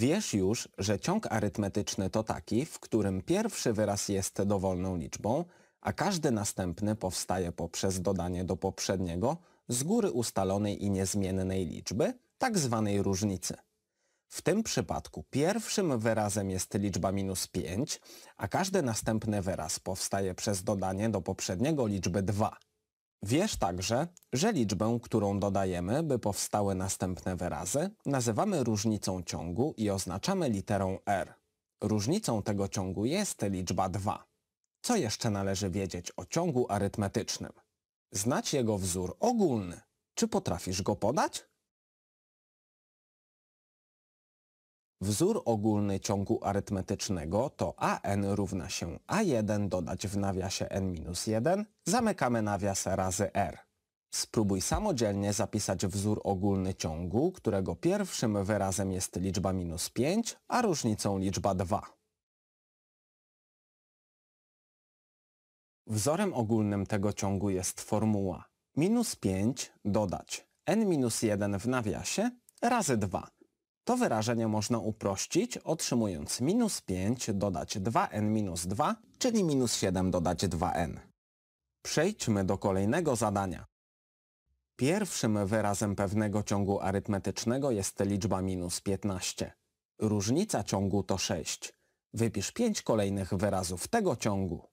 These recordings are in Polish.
Wiesz już, że ciąg arytmetyczny to taki, w którym pierwszy wyraz jest dowolną liczbą, a każdy następny powstaje poprzez dodanie do poprzedniego z góry ustalonej i niezmiennej liczby, tak zwanej różnicy. W tym przypadku pierwszym wyrazem jest liczba minus 5, a każdy następny wyraz powstaje przez dodanie do poprzedniego liczby 2. Wiesz także, że liczbę, którą dodajemy, by powstały następne wyrazy, nazywamy różnicą ciągu i oznaczamy literą r. Różnicą tego ciągu jest liczba 2. Co jeszcze należy wiedzieć o ciągu arytmetycznym? Znać jego wzór ogólny. Czy potrafisz go podać? Wzór ogólny ciągu arytmetycznego to an równa się a1 dodać w nawiasie n-1, zamykamy nawias razy r. Spróbuj samodzielnie zapisać wzór ogólny ciągu, którego pierwszym wyrazem jest liczba minus 5, a różnicą liczba 2. Wzorem ogólnym tego ciągu jest formuła minus 5 dodać n-1 w nawiasie razy 2. To wyrażenie można uprościć, otrzymując minus 5 dodać 2n minus 2, czyli minus 7 dodać 2n. Przejdźmy do kolejnego zadania. Pierwszym wyrazem pewnego ciągu arytmetycznego jest liczba minus 15. Różnica ciągu to 6. Wypisz 5 kolejnych wyrazów tego ciągu.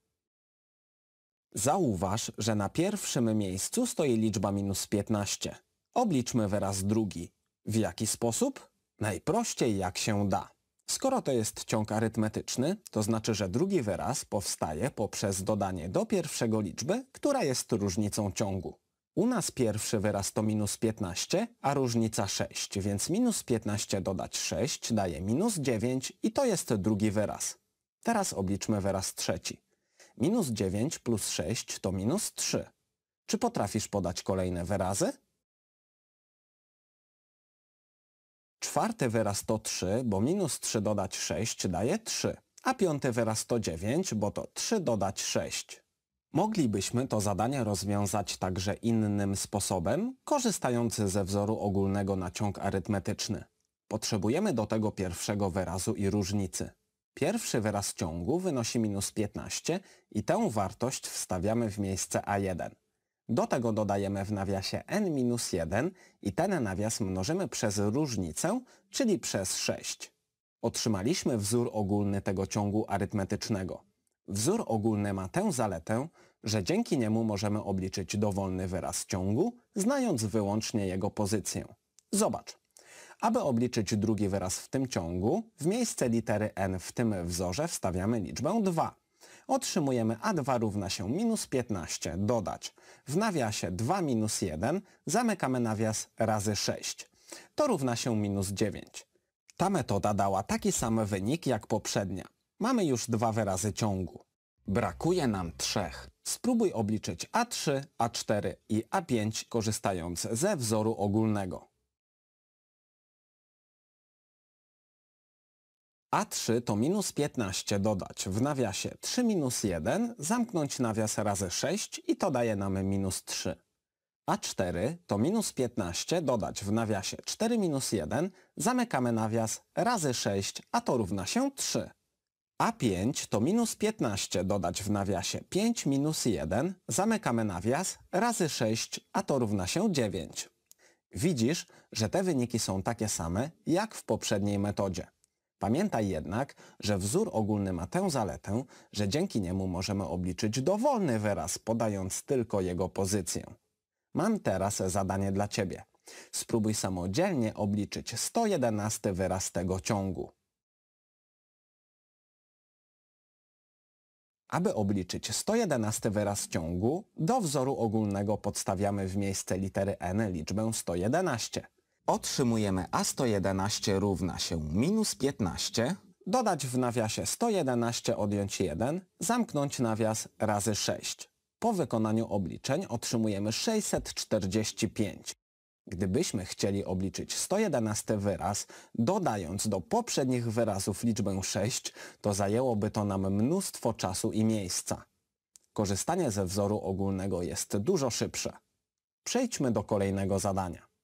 Zauważ, że na pierwszym miejscu stoi liczba minus 15. Obliczmy wyraz drugi. W jaki sposób? Najprościej jak się da. Skoro to jest ciąg arytmetyczny, to znaczy, że drugi wyraz powstaje poprzez dodanie do pierwszego liczby, która jest różnicą ciągu. U nas pierwszy wyraz to minus 15, a różnica 6, więc minus 15 dodać 6 daje minus 9 i to jest drugi wyraz. Teraz obliczmy wyraz trzeci. Minus 9 plus 6 to minus 3. Czy potrafisz podać kolejne wyrazy? Czwarte wyraz to 3, bo minus 3 dodać 6 daje 3. A piąte wyraz to 9, bo to 3 dodać 6. Moglibyśmy to zadanie rozwiązać także innym sposobem, korzystając ze wzoru ogólnego na ciąg arytmetyczny. Potrzebujemy do tego pierwszego wyrazu i różnicy. Pierwszy wyraz ciągu wynosi minus 15 i tę wartość wstawiamy w miejsce A1. Do tego dodajemy w nawiasie n-1 i ten nawias mnożymy przez różnicę, czyli przez 6. Otrzymaliśmy wzór ogólny tego ciągu arytmetycznego. Wzór ogólny ma tę zaletę, że dzięki niemu możemy obliczyć dowolny wyraz ciągu, znając wyłącznie jego pozycję. Zobacz. Aby obliczyć drugi wyraz w tym ciągu, w miejsce litery n w tym wzorze wstawiamy liczbę 2 otrzymujemy a2 równa się minus 15 dodać w nawiasie 2 minus 1 zamykamy nawias razy 6. To równa się minus 9. Ta metoda dała taki sam wynik jak poprzednia. Mamy już dwa wyrazy ciągu. Brakuje nam trzech. Spróbuj obliczyć A3, A4 i A5 korzystając ze wzoru ogólnego. A3 to minus 15 dodać w nawiasie 3 minus 1, zamknąć nawias razy 6 i to daje nam minus 3. A4 to minus 15 dodać w nawiasie 4 minus 1, zamykamy nawias razy 6, a to równa się 3. A5 to minus 15 dodać w nawiasie 5 minus 1, zamykamy nawias razy 6, a to równa się 9. Widzisz, że te wyniki są takie same jak w poprzedniej metodzie. Pamiętaj jednak, że wzór ogólny ma tę zaletę, że dzięki niemu możemy obliczyć dowolny wyraz, podając tylko jego pozycję. Mam teraz zadanie dla Ciebie. Spróbuj samodzielnie obliczyć 111 wyraz tego ciągu. Aby obliczyć 111 wyraz ciągu, do wzoru ogólnego podstawiamy w miejsce litery n liczbę 111 otrzymujemy A111 równa się minus 15, dodać w nawiasie 111 odjąć 1, zamknąć nawias razy 6. Po wykonaniu obliczeń otrzymujemy 645. Gdybyśmy chcieli obliczyć 111 wyraz, dodając do poprzednich wyrazów liczbę 6, to zajęłoby to nam mnóstwo czasu i miejsca. Korzystanie ze wzoru ogólnego jest dużo szybsze. Przejdźmy do kolejnego zadania.